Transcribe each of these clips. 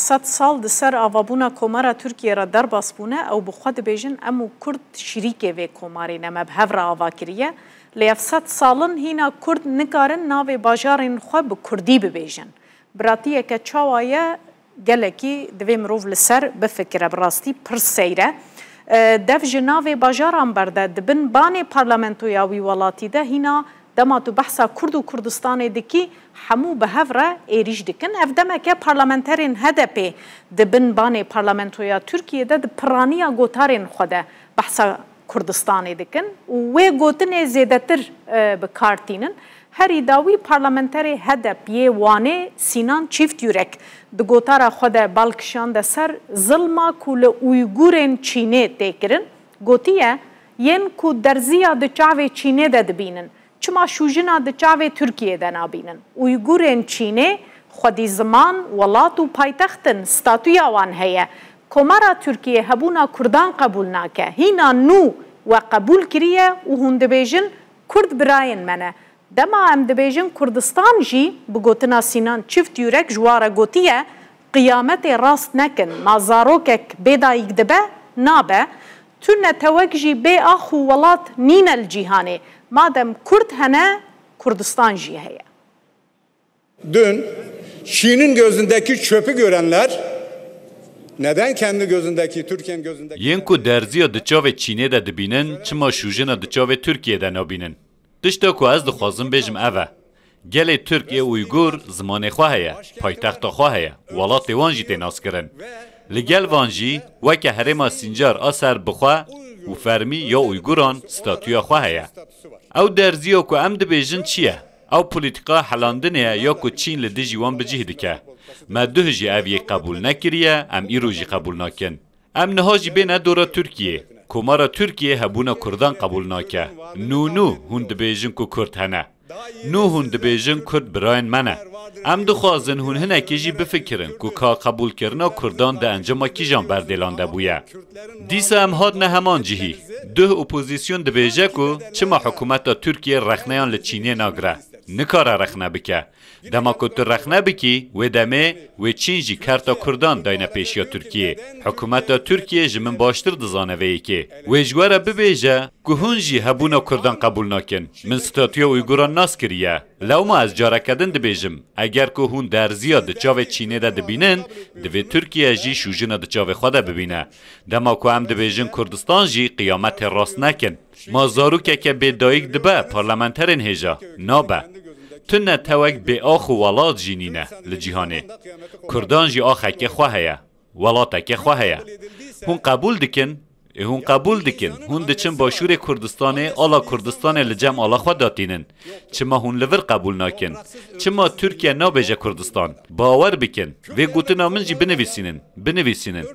سەد ساڵ دسەر ئاوابوونا کۆمارە تورکیە رە دەرباس بوونە ئەو بخوا دەبێژن ئەم و کورد شیریکێ وێ کۆماری نەمەب هەڤرا ئاواکریە لە 700 ساڵن هینا کورد نکارن ناوێ باژارên خوا bi کوردی bibêjin. Biratiyeke çawaye gelekî divê mirov li ser bifikire birastî pir seyre. Dev ji navê bajaran berde dibin banê parlamentoya wî welatî de hîna دما تو بحثا کرد و کردستان دکی همو به هفرا ایریج دکن اف دما که پارلمنترین هدپی دبن بانه پارلمنتویا ترکیه ده پرانیا گوتارین خوده بحثا کردستان دکن و وی گوتن زیدتر بکارتینن هر ایداوی پارلمنتری هدپ یه وانه سینان چیفت یورک ده گوتارا خوده بالکشان ده سر ظلما کول اویگورین چینه تکرن گوتیه ین کو درزیا ده چاوه چینه ده دبینن çima şujina diça ve Türkiye'den abinin. Uygurên Çînê xwedî ziman, welat û paytextin statuya wan heye. Komara Türkiye hebûna Kurdan qebûl nake. Hîna nû we qebûl kiriye û hûn dibêjin Kurd birayên me ne. Dema em dibêjin Kurdistan jî bi gotina Sinan çift yurek ji wara gotiye qiyametê rast nekin. Nazarokek bêdayîk dibe nabe. Tune tewek jî bê ax û welat nîne li cîhanê. madem Kurd hene Kurdistan jî Dün Şii'nin gözündeki çöpü görenler neden kendi gözündeki Türkiye'nin gözündeki Yên ku derziya di çavê de dibînin çima şûjina di çavê Tirkiye de nabînin. Tişta ku ez dixwazim bêjim ev e. Gelê Uygur zimanê xwe heye, paytexta xwe heye, welatê wan لگل وانجی وکه هرما سینجار آسر بخوا و فرمی یا اویگوران ستاتویا خواه هیا او درزیو که ام دبیجن چیه؟ او پولیتیکا حلاندنه یا که چین لدجی وان بجیه دکه ما دوه جی او یه قبول نکریه ام ایرو جی قبول نکن ام نها جی بینه دورا ترکیه کمارا ترکیه هبونه کردان قبول نکه نو نو هون دبیجن که کرد هنه نو هون بیجن کرد براین منه ام خوازن هون که جی بفکرن که کا قبول کرنا کردان ده انجام کیجان ده بویا دیسه هم هاد نه همان جهی ده اپوزیسیون بیجه که چما حکومت ترکیه رخنیان لچینی ناگره نکاره رخنه بکه دما که تو رخنه بکی و دمه و چین جی کرتا کردان داینا پیشیا ترکیه حکومت ترکیه جمن باشتر دزانه وی که و جواره ببیجه که هون جی هبونا کردن قبول نکن من ستاتیا اویگوران ناس کریه لوما از جارا کدن دبیجم اگر که هون در زیاد چاو چینه ده دبینن دوی ترکیه جی شوجینا ده چاو خدا ببینه دما که هم دبیجن کردستان جی قیامت راست نکن ما زاروکه که به دایک دبه پارلمنترین هجا نابه تنه توک به آخ و ولاد جینینه لجیهانه کردان جی آخه که خواه هیا ولاته که خواه هیا هون قبول دکن هون قبول دکن هون دچن باشور کردستانه آلا کردستانه لجم آلا خود داتینن چما هون لور قبول ناکن چما ترکیه نابجه کردستان باور بکن و گوتنا من جی بنویسینن بنویسینن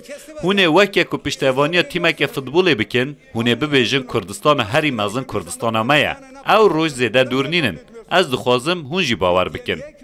هونه وکه که پشتوانی تیمک فوتبول بکن هونه ببیجن کردستان هری مزن کردستان مایه او روش زیده دور نینن از دخوازم هون جی باور بکن